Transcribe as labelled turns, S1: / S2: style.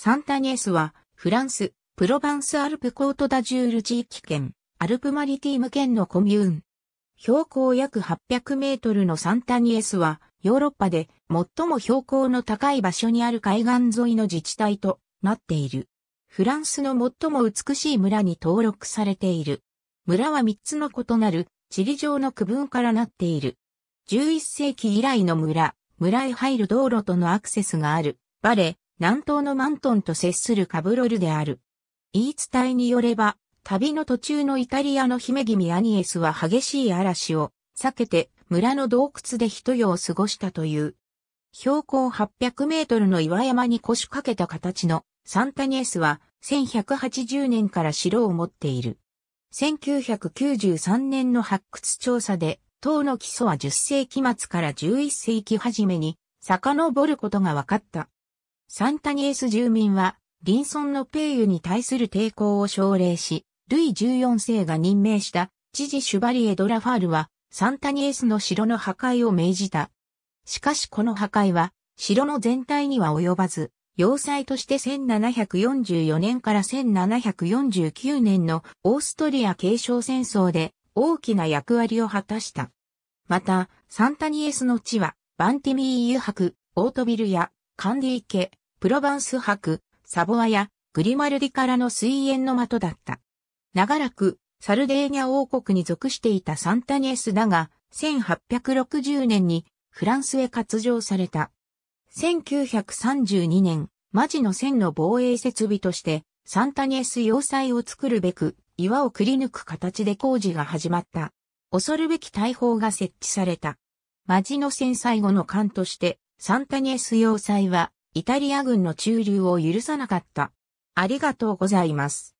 S1: サンタニエスは、フランス、プロバンスアルプコートダジュール地域圏、アルプマリティーム圏のコミューン。標高約800メートルのサンタニエスは、ヨーロッパで最も標高の高い場所にある海岸沿いの自治体となっている。フランスの最も美しい村に登録されている。村は3つの異なる地理上の区分からなっている。11世紀以来の村、村へ入る道路とのアクセスがある、バレ、南東のマントンと接するカブロルである。言い伝えによれば、旅の途中のイタリアの姫君アニエスは激しい嵐を避けて村の洞窟で一夜を過ごしたという。標高800メートルの岩山に腰掛けた形のサンタニエスは1180年から城を持っている。1993年の発掘調査で、塔の基礎は10世紀末から11世紀初めに遡ることが分かった。サンタニエス住民は、リンソンのペイユに対する抵抗を奨励し、ルイ14世が任命した知事シュバリエ・ドラファールは、サンタニエスの城の破壊を命じた。しかしこの破壊は、城の全体には及ばず、要塞として1744年から1749年のオーストリア継承戦争で大きな役割を果たした。また、サンタニエスの地は、バンティミーユ博、オートビルやカンディ家、プロヴァンス博、サボアやグリマルディからの水煙の的だった。長らくサルデーニャ王国に属していたサンタニエスだが、1860年にフランスへ割譲された。1932年、マジの線の防衛設備として、サンタニエス要塞を作るべく、岩をくり抜く形で工事が始まった。恐るべき大砲が設置された。マジの戦最後の艦として、サンタニエス要塞はイタリア軍の駐留を許さなかった。ありがとうございます。